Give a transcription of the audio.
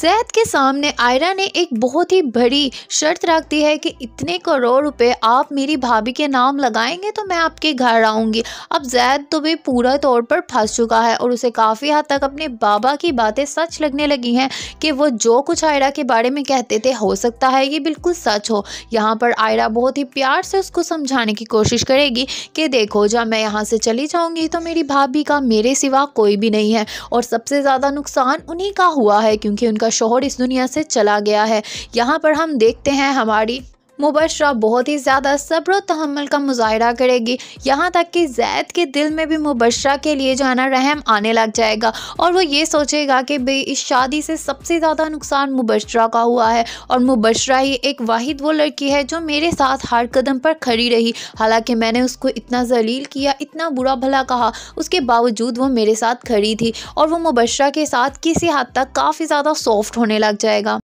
जैद के सामने आयरा ने एक बहुत ही बड़ी शर्त रख दी है कि इतने करोड़ रुपए आप मेरी भाभी के नाम लगाएंगे तो मैं आपके घर आऊँगी अब जैद तो भी पूरा तौर पर फंस चुका है और उसे काफ़ी हद तक अपने बाबा की बातें सच लगने लगी हैं कि वो जो कुछ आयरा के बारे में कहते थे हो सकता है ये बिल्कुल सच हो यहाँ पर आयरा बहुत ही प्यार से उसको समझाने की कोशिश करेगी कि देखो जब मैं यहाँ से चली जाऊँगी तो मेरी भाभी का मेरे सिवा कोई भी नहीं है और सबसे ज़्यादा नुकसान उन्हीं का हुआ है क्योंकि उनका शोहर इस दुनिया से चला गया है यहाँ पर हम देखते हैं हमारी मुबशरा बहुत ही ज़्यादा सब्र तहमल का मुजाहरा करेगी यहाँ तक कि जैद के दिल में भी मुबशरा के लिए जाना रहम आने लग जाएगा और वो ये सोचेगा कि भाई इस शादी से सबसे ज़्यादा नुकसान मुबशरा का हुआ है और मुबशरा ही एक वाहिद वो लड़की है जो मेरे साथ हर कदम पर खड़ी रही हालांकि मैंने उसको इतना जलील किया इतना बुरा भला कहा उसके बावजूद वो मेरे साथ खड़ी थी और वह मुबशरा के साथ किसी हद तक काफ़ी ज़्यादा सॉफ्ट होने लग जाएगा